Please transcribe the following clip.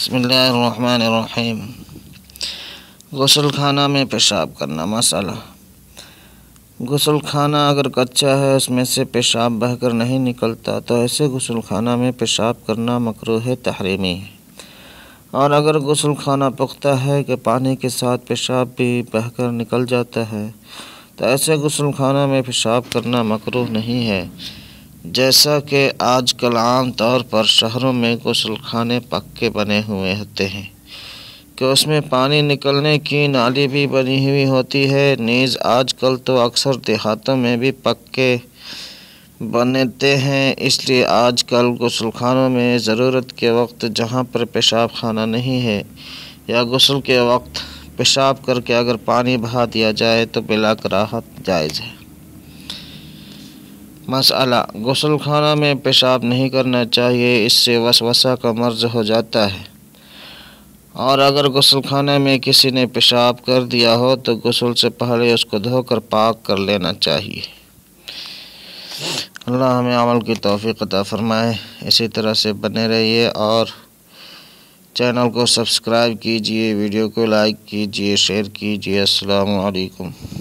बसमीम गसल खाना में पेशाब करना मसाला गसल खाना अगर कच्चा है उसमें से पेशाब बहकर नहीं निकलता तो ऐसे गसल खाना में पेशाब करना मकरूह तहरीमी है और अगर गसल खाना पुख्ता है कि पानी के साथ पेशाब भी बहकर निकल जाता है तो ऐसे गसल खाना में पेशाब करना मकरूह नहीं है जैसा कि आजकल आम तौर पर शहरों में गुसल खाने पक्के बने हुए होते हैं कि उसमें पानी निकलने की नाली भी बनी हुई होती है नीज़ आजकल तो अक्सर देहातों में भी पक्के बनते हैं इसलिए आजकल गुसल खानों में ज़रूरत के वक्त जहाँ पर पेशाब खाना नहीं है या गुसल के वक्त पेशाब करके अगर पानी बहा दिया जाए तो बिलाकर राहत जायज़ है मसाला गसल खाना में पेशाब नहीं करना चाहिए इससे वसवसा का मर्ज हो जाता है और अगर गसल खाना में किसी ने पेशाब कर दिया हो तो गसल से पहले उसको धोकर पाक कर लेना चाहिए अल्लाह हमें अमल की तोफ़ी अता फ़रमाए इसी तरह से बने रहिए और चैनल को सब्सक्राइब कीजिए वीडियो को लाइक कीजिए शेयर कीजिए अस्सलाम वालेकुम